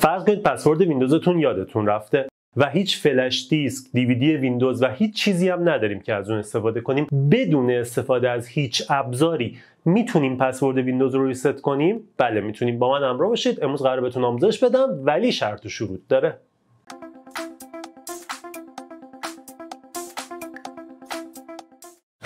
فرض کنید پسورد ویندوزتون یادتون رفته و هیچ فلش دیسک، دیویدی ویندوز و هیچ چیزی هم نداریم که از اون استفاده کنیم بدون استفاده از هیچ ابزاری میتونیم پسورد ویندوز رو ریست کنیم بله میتونیم با من همراه باشید امروز قرار بهتون آموزش بدم ولی شرط و شروط داره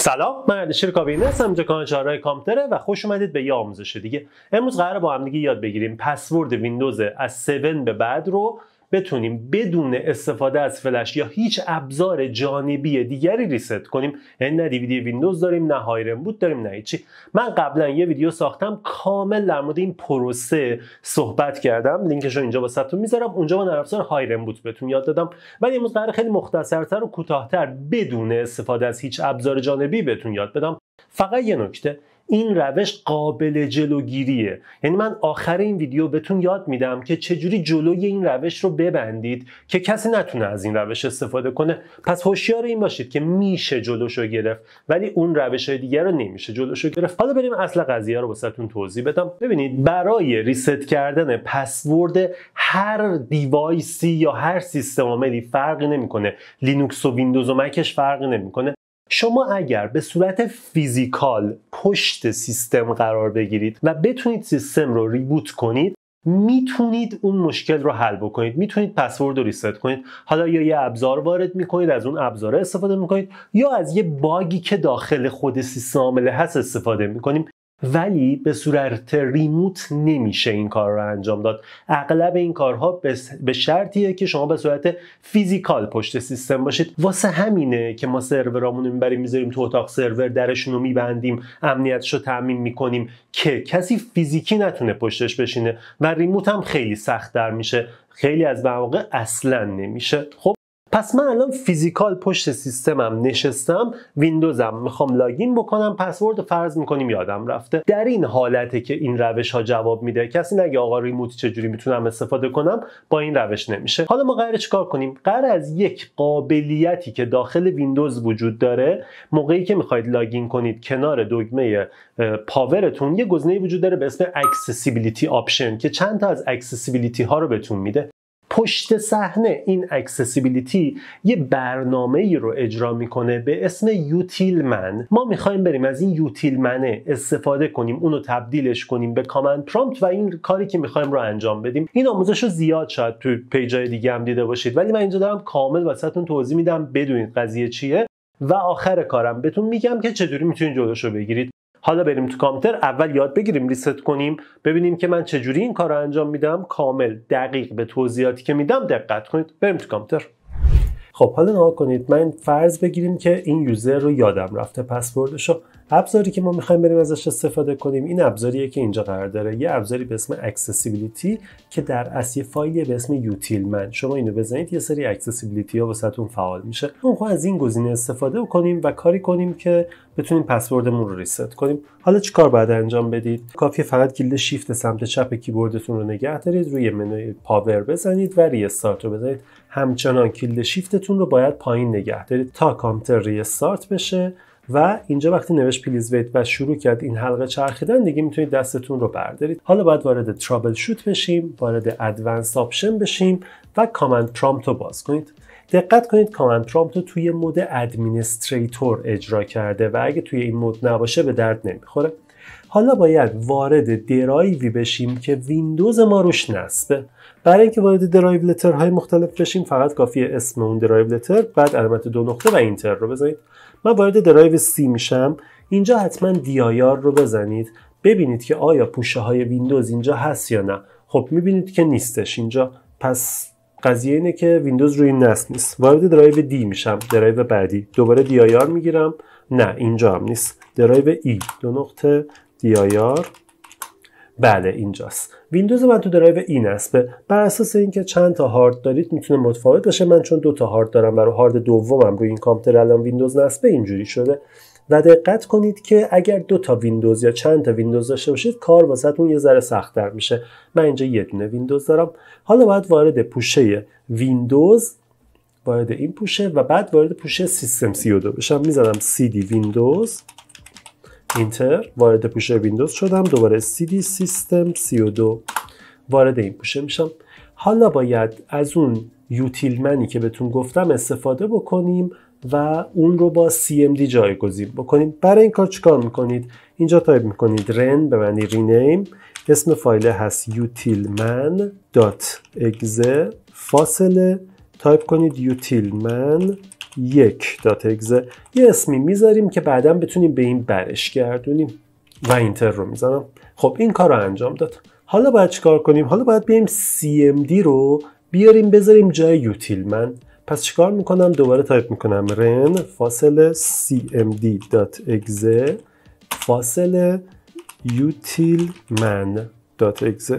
سلام من اردشیر کابینه هستم اینجا کانال چهارراه کامپیوتره و خوش اومدید به یه آموزش دیگه امروز قرار با هم دیگه یاد بگیریم پسورد ویندوز از 7 به بعد رو بتونیم بدون استفاده از فلش یا هیچ ابزار جانبی دیگری ریست کنیم یعنی نه دیویدی ویندوز داریم نه هایرن داریم نه چی. من قبلا یه ویدیو ساختم کامل در مورد این پروسه صحبت کردم لینکش رو اینجا واسهتون میذارم اونجا با نرم هایرنبوت بهتون یاد دادم ولی امروز قرار خیلی مختصرتر و کوتاهتر بدون استفاده از هیچ ابزار جانبی بهتون یاد بدم فقط یه نکته این روش قابل جلوگیریه یعنی من آخر این ویدیو بهتون یاد میدم که چجوری جلوی این روش رو ببندید که کسی نتونه از این روش استفاده کنه پس هوشیار این باشید که میشه جلوشو گرفت ولی اون روش های دیگر رو نمیشه جلوشو گرفت حالا بریم اصل قضیه رو واسهتون توضیح بدم ببینید برای ریست کردن پسورد هر دیوایسی یا هر سیستم عاملی فرقی نمیکنه لینوکس و ویندوز و مکش فرقی نمیکنه شما اگر به صورت فیزیکال پشت سیستم قرار بگیرید و بتونید سیستم رو ریبوت کنید میتونید اون مشکل رو حل بکنید میتونید پسورد رو ریست کنید حالا یا یه ابزار وارد میکنید از اون ابزار استفاده میکنید یا از یه باگی که داخل خود سیستم عامله هست استفاده میکنیم ولی به صورت ریموت نمیشه این کار رو انجام داد اغلب این کارها به شرطیه که شما به صورت فیزیکال پشت سیستم باشید واسه همینه که ما سرورامون رو میبریم میذاریم تو اتاق سرور درشون رو میبندیم امنیتش رو تعمین میکنیم که کسی فیزیکی نتونه پشتش بشینه و ریموت هم خیلی سخت در میشه خیلی از مواقع اصلا نمیشه خب پس من الان فیزیکال پشت سیستمم نشستم ویندوزم میخوام لاگین بکنم پسورد فرض میکنیم یادم رفته در این حالته که این روش ها جواب میده کسی نگه آقا ریموت چجوری میتونم استفاده کنم با این روش نمیشه حالا ما قرار چیکار کنیم قرار از یک قابلیتی که داخل ویندوز وجود داره موقعی که میخواید لاگین کنید کنار دگمه پاورتون یه گزینه وجود داره به اسم اکسسیبیلیتی آپشن که چند تا از اکسسیبیلیتی ها رو بهتون میده پشت صحنه این اکسسیبیلیتی یه برنامه ای رو اجرا میکنه به اسم یوتیلمن ما میخوایم بریم از این یوتیلمنه استفاده کنیم اونو تبدیلش کنیم به کامند پرامپت و این کاری که میخوایم رو انجام بدیم این آموزش رو زیاد شاید تو پیجای دیگه هم دیده باشید ولی من اینجا دارم کامل واسهتون توضیح میدم بدونید قضیه چیه و آخر کارم بهتون میگم که چطوری میتونید جلوش بگیرید حالا بریم تو کامپیوتر اول یاد بگیریم ریست کنیم ببینیم که من چجوری این کار رو انجام میدم کامل دقیق به توضیحاتی که میدم دقت کنید بریم تو کامپیوتر خب حالا نها کنید من فرض بگیریم که این یوزر رو یادم رفته پسوردشو. ابزاری که ما میخوایم بریم ازش استفاده کنیم این ابزاریه که اینجا قرار داره یه ابزاری به اسم اکسسیبیلیتی که در اصل فایلی به اسم من شما اینو بزنید یه سری اکسسیبیلیتی ها واسهتون فعال میشه اون از این گزینه استفاده کنیم و کاری کنیم که بتونیم پسوردمون رو ریست کنیم حالا کار باید انجام بدید کافی فقط کلید شیفت سمت چپ کیبوردتون رو نگه دارید روی منوی پاور بزنید و ریستارت رو بزنید همچنان کلید شیفتتون رو باید پایین نگه دارید تا کامپیوتر ریستارت بشه و اینجا وقتی نوشت پلیز ویت و شروع کرد این حلقه چرخیدن دیگه میتونید دستتون رو بردارید حالا باید وارد ترابل شوت بشیم وارد ادوانس آپشن بشیم و کامند پرامپت رو باز کنید دقت کنید کامند پرامپت رو توی مود ادمینستریتور اجرا کرده و اگه توی این مود نباشه به درد نمیخوره حالا باید وارد درایوی بشیم که ویندوز ما روش نصبه برای اینکه وارد درایو لترهای مختلف بشیم فقط کافی اسم اون درایو لتر بعد علامت دو نقطه و اینتر رو بزنید من وارد درایو سی میشم اینجا حتما دیایار رو بزنید ببینید که آیا پوشه های ویندوز اینجا هست یا نه خب میبینید که نیستش اینجا پس قضیه اینه که ویندوز روی این نصب نیست وارد درایو دی میشم درایو بعدی دوباره دی آی آر میگیرم نه اینجا هم نیست درایو ای e. دو نقطه دی آی آر بله اینجاست ویندوز من تو درایو ای e نصبه بر اساس اینکه چند تا هارد دارید میتونه متفاوت باشه من چون دو تا هارد دارم برای هارد دومم روی این کامپیوتر الان ویندوز نصبه اینجوری شده و دقت کنید که اگر دو تا ویندوز یا چند تا ویندوز داشته باشید کار اون یه ذره سختتر میشه من اینجا یه دونه ویندوز دارم حالا باید وارد پوشه ویندوز وارد این پوشه و بعد وارد پوشه سیستم 32 بشم میزنم دی ویندوز اینتر وارد پوشه ویندوز شدم دوباره دی سیستم 32 وارد این پوشه میشم حالا باید از اون یوتیلمنی که بهتون گفتم استفاده بکنیم و اون رو با CMD جایگزین بکنید برای این کار چیکار میکنید اینجا تایپ میکنید رن، به معنی رینیم اسم فایل هست utilman.exe فاصله تایپ کنید utilman یک یه اسمی میذاریم که بعدا بتونیم به این برش گردونیم و اینتر رو میزنم خب این کار رو انجام داد حالا باید چیکار کنیم حالا باید بیایم cmd رو بیاریم بذاریم جای یوتیلمن پس چیکار میکنم دوباره تایپ میکنم رن فاصله cmd.exe فاصله utilman.exe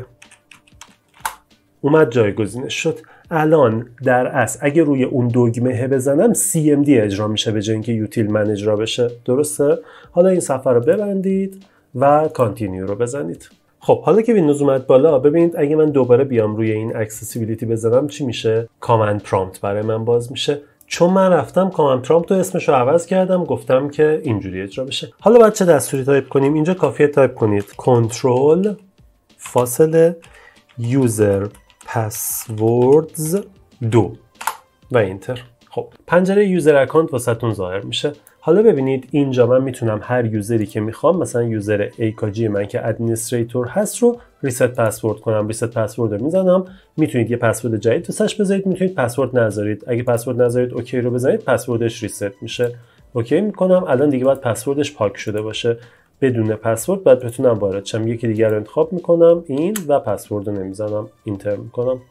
اومد جایگزینش شد الان در اصل اگه روی اون دگمه بزنم cmd اجرا میشه به جای اینکه یوتیل من اجرا بشه درسته حالا این صفحه رو ببندید و کانتینیو رو بزنید خب حالا که ویندوز اومد بالا ببینید اگه من دوباره بیام روی این اکسسیبیلیتی بزنم چی میشه کامند پرامپت برای من باز میشه چون من رفتم کامند پرامپت و اسمش رو عوض کردم گفتم که اینجوری اجرا بشه حالا باید چه دستوری تایپ کنیم اینجا کافیه تایپ کنید کنترل فاصله یوزر پسوردز دو و اینتر خب پنجره یوزر اکانت تون ظاهر میشه حالا ببینید اینجا من میتونم هر یوزری که میخوام مثلا یوزر ایکاجی من که ادمنستریتور هست رو ریست پسورد کنم ریست پسورد رو میزنم میتونید یه پسورد جدید تو سش بذارید میتونید پسورد نذارید اگه پسورد نذارید اوکی رو بزنید پسوردش ریست میشه اوکی میکنم الان دیگه باید پسوردش پاک شده باشه بدون پسورد بعد بتونم وارد شم یکی دیگر رو انتخاب میکنم این و پسورد رو نمیزنم اینتر میکنم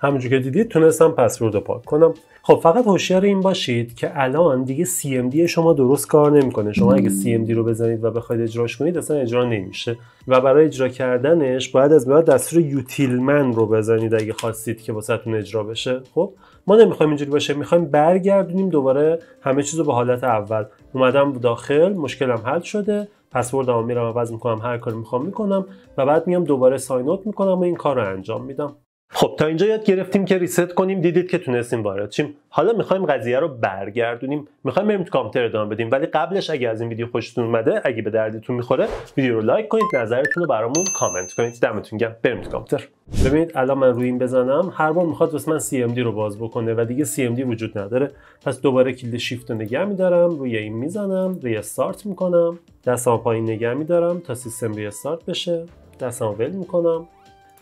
همونجور که دیدید تونستم پسورد رو پاک کنم خب فقط هوشیار این باشید که الان دیگه CMD شما درست کار نمیکنه شما اگه CMD رو بزنید و بخواید اجراش کنید اصلا اجرا نمیشه و برای اجرا کردنش باید از بعد دستور یوتیلمن رو بزنید اگه خواستید که واسهتون اجرا بشه خب ما نمیخوایم اینجوری باشه میخوایم برگردونیم دوباره همه چیز رو به حالت اول اومدم داخل مشکلم حل شده پسوردمو میرم عوض میکنم هر کاری میخوام میکنم و بعد میام دوباره ساین اوت میکنم و این کار رو انجام میدم خب تا اینجا یاد گرفتیم که ریست کنیم دیدید که تونستیم وارد چیم حالا میخوایم قضیه رو برگردونیم میخوایم بریم تو کامپیوتر ادامه بدیم ولی قبلش اگه از این ویدیو خوشتون اومده اگه به دردتون میخوره ویدیو رو لایک کنید نظرتون رو برامون کامنت کنید دمتون گرم بریم تو کامپیوتر ببینید الان من روی این بزنم هر بار میخواد واسه من CMD رو باز بکنه و دیگه CMD وجود نداره پس دوباره کلید شیفت رو نگه میدارم روی این میزنم روی استارت میکنم دستم پایین نگه میدارم تا سیستم ریستارت بشه دستم ول میکنم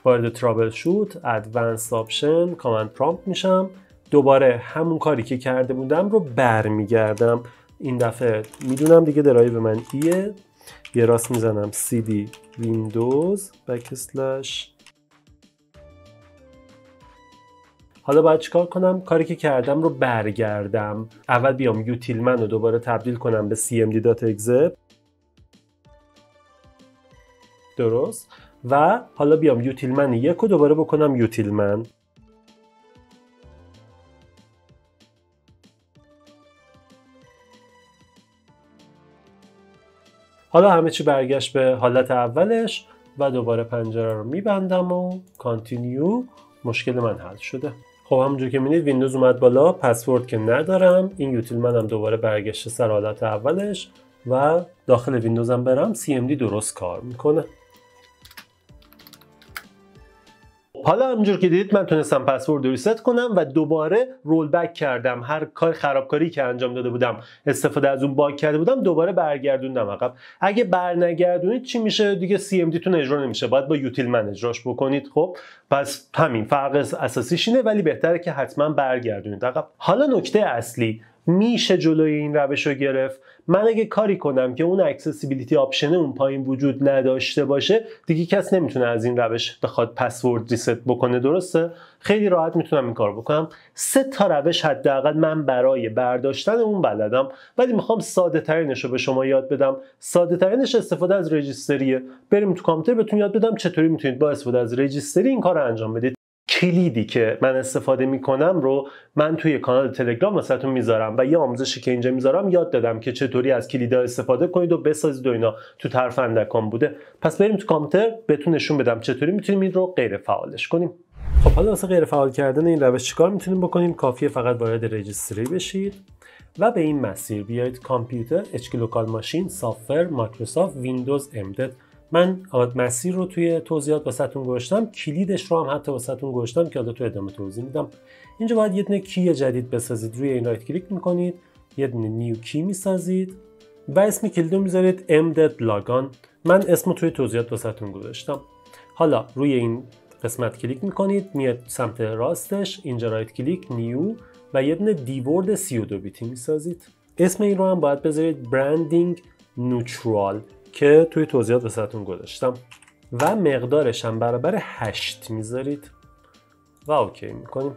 وارد ترابل شوت ادوانس آپشن کامند پرامپت میشم دوباره همون کاری که کرده بودم رو برمیگردم این دفعه میدونم دیگه درایو من ایه یه راست میزنم cd windows backslash حالا باید چیکار کنم کاری که کردم رو برگردم اول بیام یوتیل رو دوباره تبدیل کنم به cmd.exe درست و حالا بیام یوتیلمن یک رو دوباره بکنم یوتیلمن حالا همه چی برگشت به حالت اولش و دوباره پنجره رو میبندم و کانتینیو مشکل من حل شده خب همونجور که میدید ویندوز اومد بالا پسورد که ندارم این یوتیل هم دوباره برگشت سر حالت اولش و داخل ویندوزم برم CMD درست کار میکنه حالا همونجور که دیدید من تونستم پسورد ریست کنم و دوباره رول بک کردم هر کار خرابکاری که انجام داده بودم استفاده از اون باگ کرده بودم دوباره برگردوندم عقب اگه برنگردونید چی میشه دیگه CMD تون اجرا نمیشه باید با یوتیل من اجراش بکنید خب پس همین فرق اساسیش اینه ولی بهتره که حتما برگردونید عقب حالا نکته اصلی میشه جلوی این روش رو گرفت من اگه کاری کنم که اون اکسسیبیلیتی آپشن اون پایین وجود نداشته باشه دیگه کس نمیتونه از این روش بخواد پسورد ریست بکنه درسته خیلی راحت میتونم این کار بکنم سه تا روش حداقل من برای برداشتن اون بلدم ولی میخوام ساده ترینش رو به شما یاد بدم ساده ترینش استفاده از رجیستریه بریم تو کامپیوتر بهتون یاد بدم چطوری میتونید با استفاده از رجیستری این کار انجام بدید کلیدی که من استفاده میکنم رو من توی کانال تلگرام واسهتون میذارم و یه آموزشی که اینجا میذارم یاد دادم که چطوری از کلیدا استفاده کنید و بسازید و اینا تو طرف بوده پس بریم تو کامپیوتر بهتون نشون بدم چطوری میتونیم این رو غیر فعالش کنیم خب حالا واسه غیر فعال کردن این روش چیکار میتونیم بکنیم کافیه فقط وارد رجیستری بشید و به این مسیر بیایید کامپیوتر اچ لوکال ماشین سافر مایکروسافت ویندوز امدد من آد مسیر رو توی توضیحات واسهتون گذاشتم کلیدش رو هم حتی واسهتون گذاشتم که حالا تو ادامه توضیح میدم اینجا باید یه دونه کی جدید بسازید روی این رایت کلیک میکنید یه دونه نیو کی میسازید و اسم کلید رو میذارید mded لاگان من اسم توی توضیحات واسهتون گذاشتم حالا روی این قسمت کلیک میکنید میاد سمت راستش اینجا رایت کلیک نیو و یه دونه دیورد 32 بیتی میسازید اسم این رو هم باید بذارید برندینگ نوترال که توی توضیحات وسطتون گذاشتم و مقدارش هم برابر 8 میذارید و اوکی میکنیم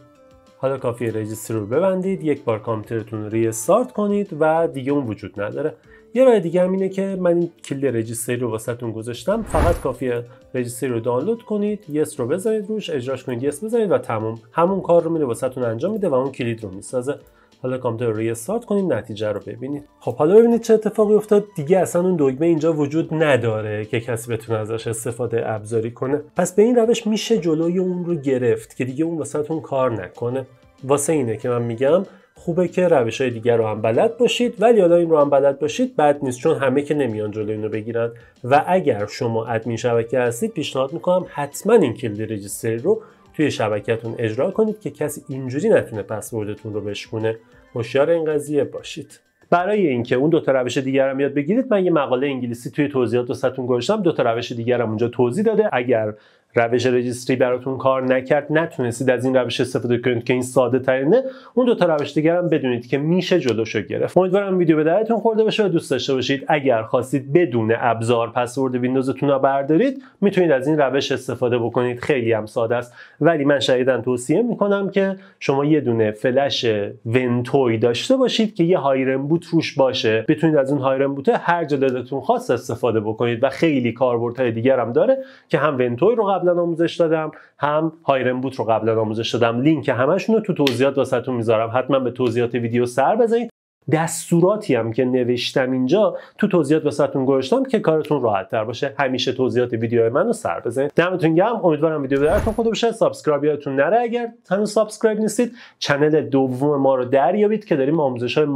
حالا کافی رجیستر رو ببندید یک بار کامپیوترتون رو ریستارت کنید و دیگه اون وجود نداره یه راه دیگه هم اینه که من این کلید رجیستری رو واسهتون گذاشتم فقط کافیه رجیستری رو دانلود کنید یس رو بزنید روش اجراش کنید یس بزنید و تمام همون کار رو میره واسهتون انجام میده و اون کلید رو میسازه حالا کامپیوتر رو ریستارت کنیم نتیجه رو ببینید خب حالا ببینید چه اتفاقی افتاد دیگه اصلا اون دگمه اینجا وجود نداره که کسی بتونه ازش استفاده ابزاری کنه پس به این روش میشه جلوی اون رو گرفت که دیگه اون واسهتون کار نکنه واسه اینه که من میگم خوبه که روش های دیگر رو هم بلد باشید ولی حالا این رو هم بلد باشید بد نیست چون همه که نمیان جلوی رو بگیرن و اگر شما ادمین شبکه هستید پیشنهاد میکنم حتما این کلید رجیستری رو توی شبکه‌تون اجرا کنید که کسی اینجوری نتونه پسوردتون رو بشکونه هوشیار این قضیه باشید برای اینکه اون دو تا روش دیگر هم یاد بگیرید من یه مقاله انگلیسی توی توضیحات دوستتون گذاشتم دو تا روش دیگر هم اونجا توضیح داده اگر روش رجیستری براتون کار نکرد نتونستید از این روش استفاده کنید که این ساده ترینه اون دو تا روش دیگر هم بدونید که میشه جلوشو گرفت امیدوارم ویدیو به دردتون خورده باشه و دوست داشته باشید اگر خواستید بدون ابزار پسورد ویندوزتون رو بردارید میتونید از این روش استفاده بکنید خیلی هم ساده است ولی من شدیدا توصیه میکنم که شما یه دونه فلش ونتوی داشته باشید که یه هایرن بوت روش باشه بتونید از اون هایرن بوت هر جا دلتون خواست استفاده بکنید و خیلی کاربردهای دیگر هم داره که هم ونتوی رو قبلا آموزش دادم هم هایرن بوت رو قبلا آموزش دادم لینک همشون رو تو توضیحات واسهتون میذارم حتما به توضیحات ویدیو سر بزنید دستوراتی هم که نوشتم اینجا تو توضیحات واسهتون گذاشتم که کارتون راحت تر باشه همیشه توضیحات ویدیو منو سر بزنید دمتون گرم امیدوارم ویدیو براتون خوب باشه سابسکرایب یادتون نره اگر هنوز سابسکرایب نیستید چنل دوم ما رو دریابید که داریم آموزش های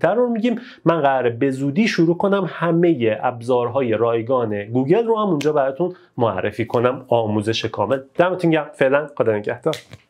تر رو میگیم من قراره به زودی شروع کنم همه ابزارهای رایگان گوگل رو هم اونجا براتون معرفی کنم آموزش کامل دمتون گرم فعلا خدا نگهدار